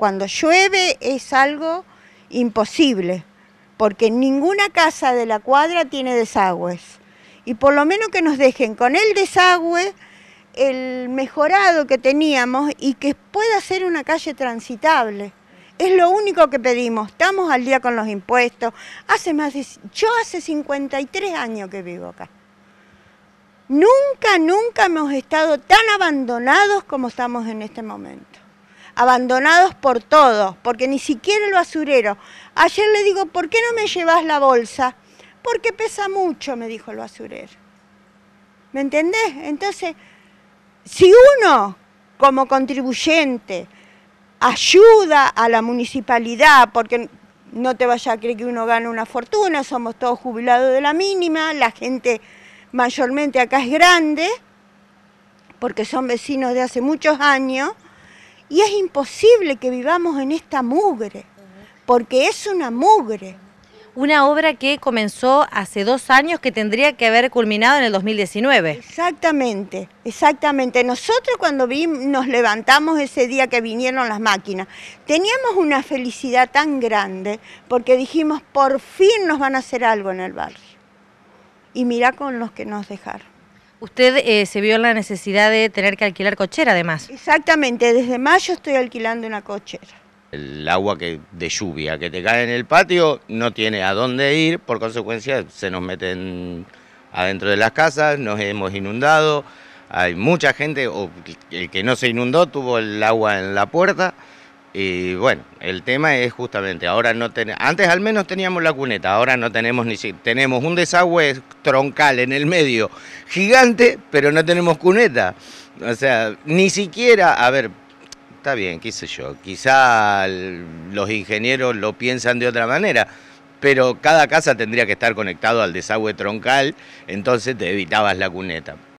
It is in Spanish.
Cuando llueve es algo imposible, porque ninguna casa de la cuadra tiene desagües. Y por lo menos que nos dejen con el desagüe, el mejorado que teníamos y que pueda ser una calle transitable. Es lo único que pedimos. Estamos al día con los impuestos. Hace más yo hace 53 años que vivo acá. Nunca, nunca hemos estado tan abandonados como estamos en este momento abandonados por todos, porque ni siquiera el basurero. Ayer le digo, ¿por qué no me llevas la bolsa? Porque pesa mucho, me dijo el basurero. ¿Me entendés? Entonces, si uno, como contribuyente, ayuda a la municipalidad, porque no te vaya a creer que uno gana una fortuna, somos todos jubilados de la mínima, la gente mayormente acá es grande, porque son vecinos de hace muchos años, y es imposible que vivamos en esta mugre, porque es una mugre. Una obra que comenzó hace dos años que tendría que haber culminado en el 2019. Exactamente, exactamente. Nosotros cuando nos levantamos ese día que vinieron las máquinas, teníamos una felicidad tan grande porque dijimos, por fin nos van a hacer algo en el barrio. Y mirá con los que nos dejaron. Usted eh, se vio la necesidad de tener que alquilar cochera además. Exactamente, desde mayo estoy alquilando una cochera. El agua que, de lluvia que te cae en el patio no tiene a dónde ir, por consecuencia se nos meten adentro de las casas, nos hemos inundado, hay mucha gente, o el que no se inundó tuvo el agua en la puerta. Y bueno, el tema es justamente, ahora no antes al menos teníamos la cuneta, ahora no tenemos ni siquiera, tenemos un desagüe troncal en el medio, gigante, pero no tenemos cuneta. O sea, ni siquiera, a ver, está bien, qué sé yo, quizá los ingenieros lo piensan de otra manera, pero cada casa tendría que estar conectado al desagüe troncal, entonces te evitabas la cuneta.